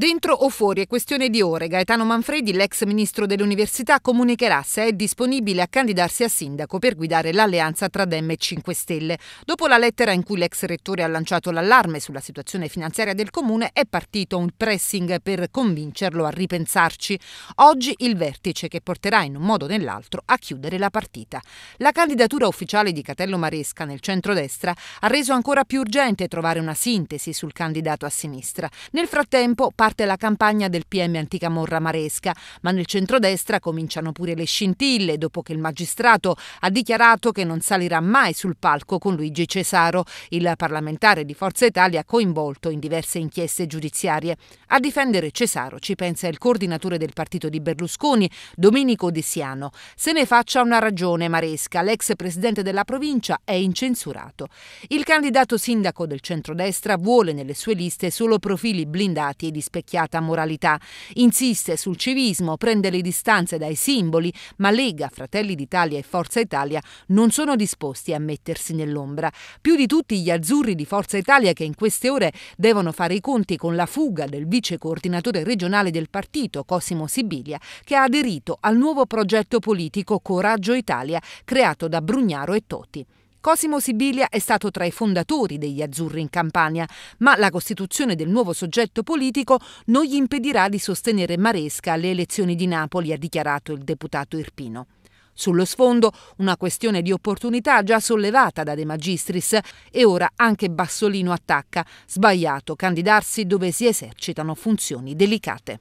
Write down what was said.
Dentro o fuori è questione di ore. Gaetano Manfredi, l'ex ministro dell'Università, comunicherà se è disponibile a candidarsi a sindaco per guidare l'alleanza tra Dem e 5 Stelle. Dopo la lettera in cui l'ex rettore ha lanciato l'allarme sulla situazione finanziaria del comune, è partito un pressing per convincerlo a ripensarci. Oggi il vertice che porterà in un modo o nell'altro a chiudere la partita. La candidatura ufficiale di Catello Maresca nel centrodestra ha reso ancora più urgente trovare una sintesi sul candidato a sinistra. Nel frattempo, parte parte la campagna del PM anticamorra Maresca, ma nel centrodestra cominciano pure le scintille dopo che il magistrato ha dichiarato che non salirà mai sul palco con Luigi Cesaro, il parlamentare di Forza Italia coinvolto in diverse inchieste giudiziarie. A difendere Cesaro ci pensa il coordinatore del partito di Berlusconi, Domenico De Siano. Se ne faccia una ragione Maresca, l'ex presidente della provincia è incensurato. Il candidato sindaco del centrodestra vuole nelle sue liste solo profili blindati e disperati rispecchiata moralità. Insiste sul civismo, prende le distanze dai simboli, ma Lega, Fratelli d'Italia e Forza Italia non sono disposti a mettersi nell'ombra. Più di tutti gli azzurri di Forza Italia che in queste ore devono fare i conti con la fuga del vice coordinatore regionale del partito, Cosimo Sibilia, che ha aderito al nuovo progetto politico Coraggio Italia, creato da Brugnaro e Toti. Cosimo Sibilia è stato tra i fondatori degli Azzurri in Campania, ma la costituzione del nuovo soggetto politico non gli impedirà di sostenere Maresca alle elezioni di Napoli, ha dichiarato il deputato Irpino. Sullo sfondo una questione di opportunità già sollevata da De Magistris e ora anche Bassolino attacca, sbagliato candidarsi dove si esercitano funzioni delicate.